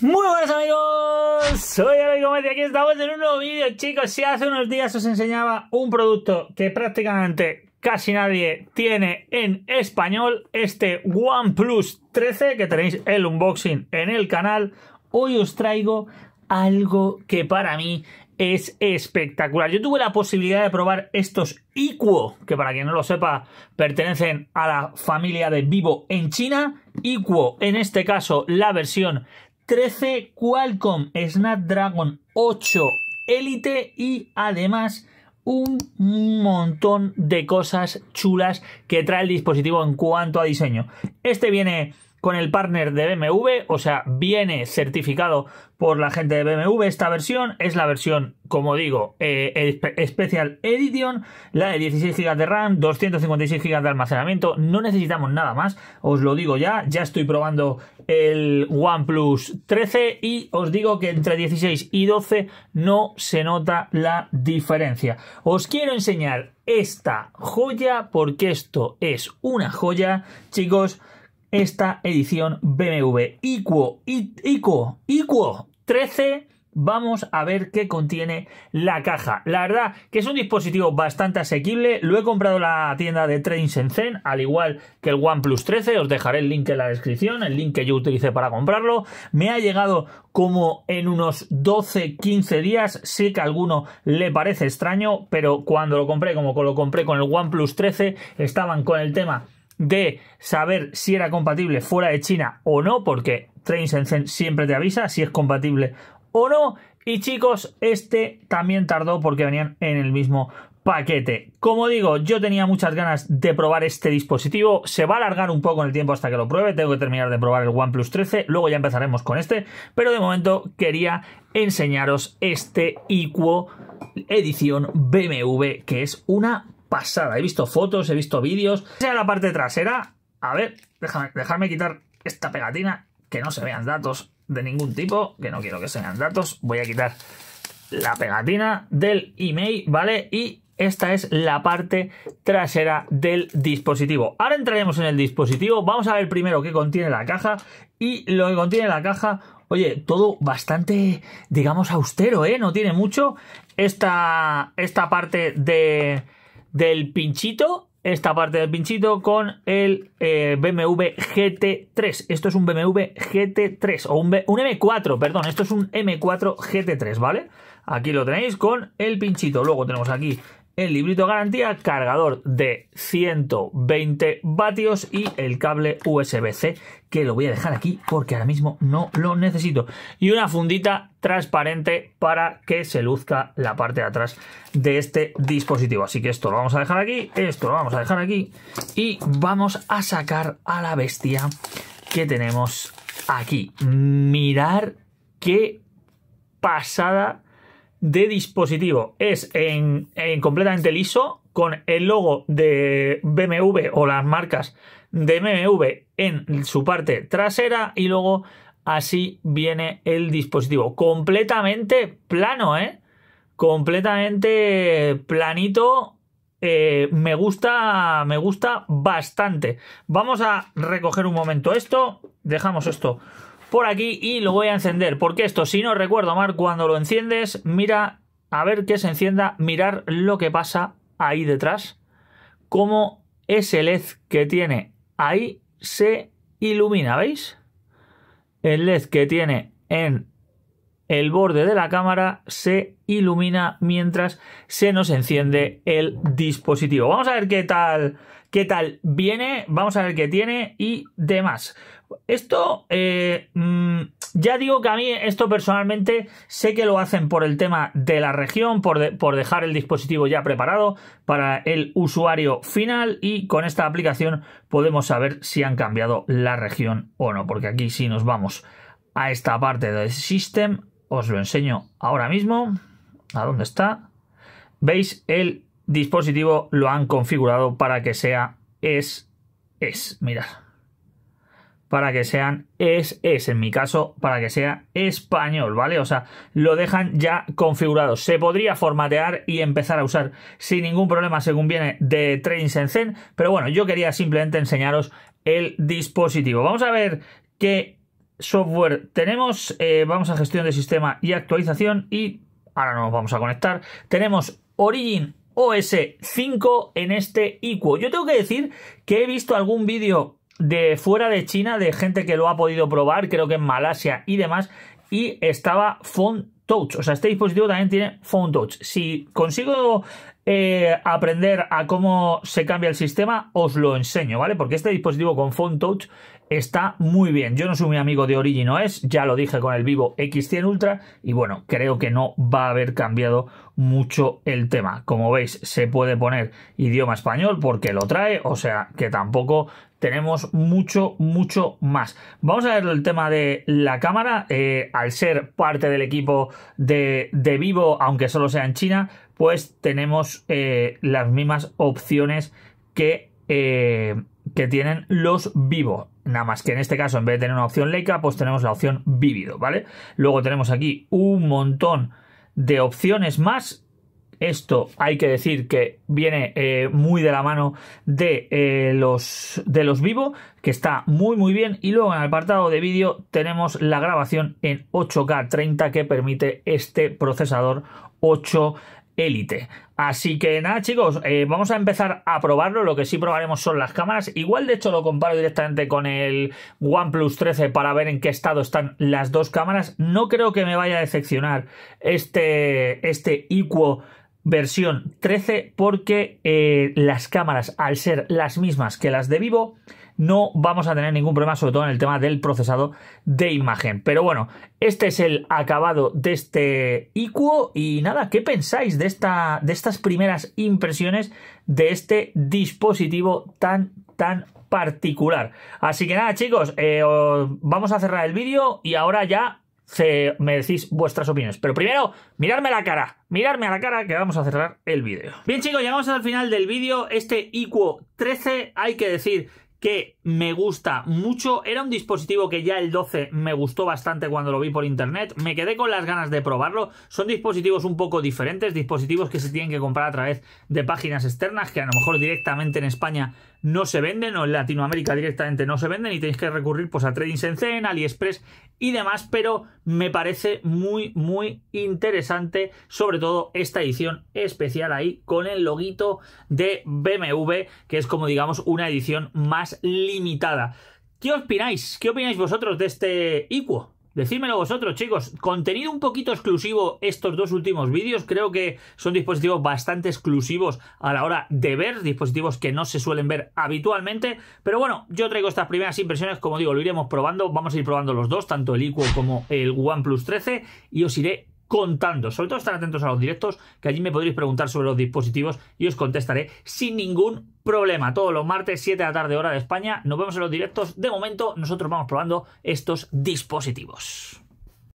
Muy buenas amigos, soy Amigo y aquí estamos en un nuevo vídeo chicos Si hace unos días os enseñaba un producto que prácticamente casi nadie tiene en español Este OnePlus 13 que tenéis el unboxing en el canal Hoy os traigo algo que para mí es espectacular. Yo tuve la posibilidad de probar estos Iquo, que para quien no lo sepa, pertenecen a la familia de Vivo en China. Iquo, en este caso, la versión 13 Qualcomm Snapdragon 8 Elite y además un montón de cosas chulas que trae el dispositivo en cuanto a diseño. Este viene con el partner de BMW, o sea, viene certificado por la gente de BMW. Esta versión es la versión, como digo, eh, Special Edition, la de 16 GB de RAM, 256 GB de almacenamiento. No necesitamos nada más, os lo digo ya. Ya estoy probando el OnePlus 13 y os digo que entre 16 y 12 no se nota la diferencia. Os quiero enseñar esta joya porque esto es una joya, chicos esta edición BMW Iquo, 13 vamos a ver qué contiene la caja. La verdad que es un dispositivo bastante asequible. Lo he comprado en la tienda de Trading Shenzhen, al igual que el OnePlus 13. Os dejaré el link en la descripción, el link que yo utilicé para comprarlo. Me ha llegado como en unos 12-15 días. sé que a alguno le parece extraño, pero cuando lo compré, como lo compré con el OnePlus 13, estaban con el tema de saber si era compatible fuera de China o no, porque Train siempre te avisa si es compatible o no. Y chicos, este también tardó porque venían en el mismo paquete. Como digo, yo tenía muchas ganas de probar este dispositivo. Se va a alargar un poco en el tiempo hasta que lo pruebe. Tengo que terminar de probar el OnePlus 13. Luego ya empezaremos con este. Pero de momento quería enseñaros este IQO edición BMW, que es una pasada. He visto fotos, he visto vídeos. Sea la parte trasera. A ver, déjame, dejarme quitar esta pegatina. Que no se vean datos de ningún tipo. Que no quiero que se vean datos. Voy a quitar la pegatina del email, ¿vale? Y esta es la parte trasera del dispositivo. Ahora entraremos en el dispositivo. Vamos a ver primero qué contiene la caja. Y lo que contiene la caja, oye, todo bastante, digamos, austero, ¿eh? No tiene mucho. Esta, esta parte de del pinchito, esta parte del pinchito, con el eh, BMW GT3. Esto es un BMW GT3 o un, un M4, perdón, esto es un M4 GT3, ¿vale? Aquí lo tenéis con el pinchito. Luego tenemos aquí el librito garantía, cargador de 120 vatios y el cable USB-C que lo voy a dejar aquí porque ahora mismo no lo necesito. Y una fundita transparente para que se luzca la parte de atrás de este dispositivo. Así que esto lo vamos a dejar aquí, esto lo vamos a dejar aquí y vamos a sacar a la bestia que tenemos aquí. Mirar qué pasada de dispositivo. Es en, completamente liso, con el logo de BMW o las marcas de BMW en su parte trasera y luego así viene el dispositivo. Completamente plano, ¿eh? Completamente planito. Eh, me gusta, me gusta bastante. Vamos a recoger un momento esto. Dejamos esto por aquí y lo voy a encender. Porque esto, si no recuerdo mal, cuando lo enciendes, mira a ver que se encienda, mirar lo que pasa ahí detrás. Cómo ese LED que tiene ahí se ilumina, ¿veis? El LED que tiene en el borde de la cámara se ilumina mientras se nos enciende el dispositivo. Vamos a ver qué tal, qué tal viene, vamos a ver qué tiene y demás. Esto, eh, mm, ya digo que a mí esto personalmente sé que lo hacen por el tema de la región, por, dejar el dispositivo ya preparado para el usuario final y con esta aplicación podemos saber si han cambiado la región o no, porque aquí si nos vamos a esta parte del System, os lo enseño ahora mismo, a dónde está, veis el dispositivo lo han configurado para que sea es es, mirad para que sean es, es en mi caso, para que sea español, ¿vale? O sea, lo dejan ya configurado. Se podría formatear y empezar a usar sin ningún problema según viene de Train Zen, pero bueno, yo quería simplemente enseñaros el dispositivo. Vamos a ver qué software tenemos. Eh, vamos a gestión de sistema y actualización y ahora nos vamos a conectar. Tenemos Origin OS 5 en este IQ. Yo tengo que decir que he visto algún vídeo de fuera de China, de gente que lo ha podido probar, creo que en Malasia y demás, y estaba Phone Touch. O sea, este dispositivo también tiene Phone Touch. Si consigo eh, aprender a cómo se cambia el sistema, os lo enseño, ¿vale? Porque este dispositivo con fontouch está muy bien. Yo no soy muy amigo de Origin es, ya lo dije con el Vivo X100 Ultra y bueno, creo que no va a haber cambiado mucho el tema. Como veis, se puede poner idioma español porque lo trae, o sea que tampoco tenemos mucho, mucho más. Vamos a ver el tema de la cámara. Eh, al ser parte del equipo de, de Vivo, aunque solo sea en China, pues tenemos eh, las mismas opciones que, eh, que tienen los vivos. Nada más que en este caso, en vez de tener una opción Leica, pues tenemos la opción vívido, ¿vale? Luego tenemos aquí un montón de opciones más. Esto hay que decir que viene eh, muy de la mano de, los, de los vivo, que está muy muy bien. Y luego en el apartado de vídeo tenemos la grabación en 8K 30 que permite este procesador 8K élite. Así que nada, chicos, eh, vamos a empezar a probarlo. Lo que sí probaremos son las cámaras. Igual, de hecho, lo comparo directamente con el OnePlus 13 para ver en qué estado están las dos cámaras. No creo que me vaya a decepcionar este, este versión 13 porque eh, las cámaras, al ser las mismas que las de Vivo, no vamos a tener ningún problema, sobre todo en el tema del procesado de imagen. Pero bueno, este es el acabado de este IQO y nada, ¿qué pensáis de, esta, de estas primeras impresiones de este dispositivo tan, tan particular? Así que nada, chicos, eh, vamos a cerrar el vídeo y ahora ya se, me decís vuestras opiniones. Pero primero, mirarme la cara. Mirarme a la cara que vamos a cerrar el vídeo. Bien, chicos, llegamos al final del vídeo. Este IQO 13, hay que decir que me gusta mucho. Era un dispositivo que ya el 12 me gustó bastante cuando lo vi por internet. Me quedé con las ganas de probarlo. Son dispositivos un poco diferentes, dispositivos que se tienen que comprar a través de páginas externas, que a lo mejor directamente en España no se venden o en Latinoamérica directamente no se venden y tenéis que recurrir pues a Trading Sensen, AliExpress y demás, pero me parece muy muy interesante sobre todo esta edición especial ahí con el loguito de BMW que es como digamos una edición más limitada. ¿Qué opináis? ¿Qué opináis vosotros de este Iquo? Decídmelo vosotros, chicos. Contenido un poquito exclusivo estos dos últimos vídeos. Creo que son dispositivos bastante exclusivos a la hora de ver, dispositivos que no se suelen ver habitualmente. Pero bueno, yo traigo estas primeras impresiones. Como digo, lo iremos probando. Vamos a ir probando los dos, tanto el IQ como el OnePlus 13. Y os iré contando. Sobre todo estar atentos a los directos, que allí me podréis preguntar sobre los dispositivos y os contestaré sin ningún problema. Todos los martes, 7 de la tarde, hora de España. Nos vemos en los directos. De momento, nosotros vamos probando estos dispositivos.